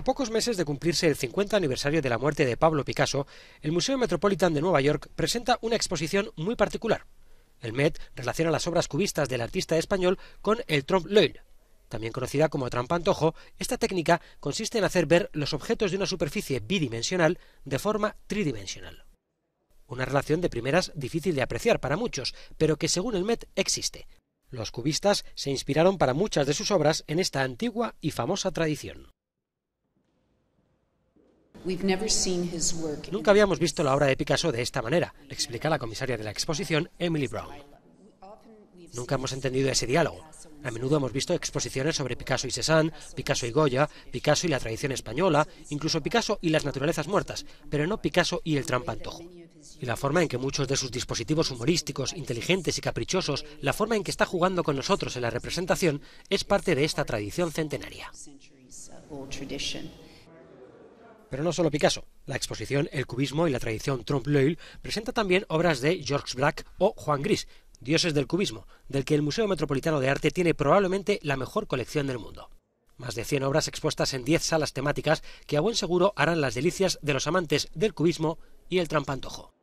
A pocos meses de cumplirse el 50 aniversario de la muerte de Pablo Picasso, el Museo Metropolitan de Nueva York presenta una exposición muy particular. El Met relaciona las obras cubistas del artista español con el trompe loeil También conocida como trampantojo, esta técnica consiste en hacer ver los objetos de una superficie bidimensional de forma tridimensional. Una relación de primeras difícil de apreciar para muchos, pero que según el Met existe. Los cubistas se inspiraron para muchas de sus obras en esta antigua y famosa tradición. Nunca habíamos visto la obra de Picasso de esta manera, explica la comisaria de la exposición, Emily Brown. Nunca hemos entendido ese diálogo. A menudo hemos visto exposiciones sobre Picasso y Cézanne, Picasso y Goya, Picasso y la tradición española, incluso Picasso y las naturalezas muertas, pero no Picasso y el trampantojo. Y la forma en que muchos de sus dispositivos humorísticos, inteligentes y caprichosos, la forma en que está jugando con nosotros en la representación, es parte de esta tradición centenaria. Pero no solo Picasso. La exposición El cubismo y la tradición Trompe-l'œil presenta también obras de Georges Black o Juan Gris, dioses del cubismo, del que el Museo Metropolitano de Arte tiene probablemente la mejor colección del mundo. Más de 100 obras expuestas en 10 salas temáticas que a buen seguro harán las delicias de los amantes del cubismo y el trampantojo.